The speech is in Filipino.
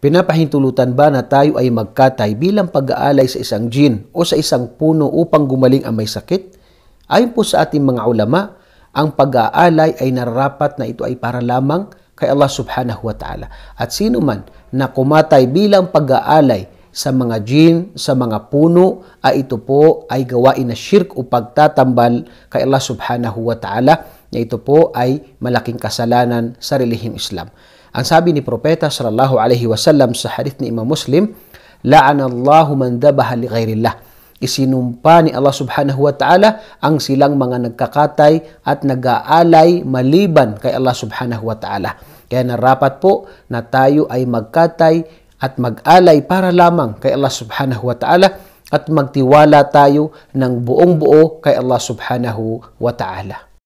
Pinapahintulutan ba na tayo ay magkatay bilang pag-aalay sa isang jin o sa isang puno upang gumaling ang may sakit? Ayon po sa ating mga ulama, ang pag-aalay ay nararapat na ito ay para lamang kay Allah subhanahu wa ta'ala. At sino man na kumatay bilang pag-aalay sa mga jin, sa mga puno, ay ito po ay gawain na shirk o pagtatambal kay Allah subhanahu wa ta'ala na ito po ay malaking kasalanan sa relihiyong Islam. Ang sabi ni Propeta sallallahu alaihi wasallam sa hadith ni Imam Muslim, La'anallahu man dabaha li ghairillah isinumpa ni Allah subhanahu wa ta'ala ang silang mga nagkakatay at nag-aalay maliban kay Allah subhanahu wa ta'ala. Kaya narapat po na tayo ay magkatay at mag-alay para lamang kay Allah subhanahu wa ta'ala at magtiwala tayo ng buong buo kay Allah subhanahu wa ta'ala.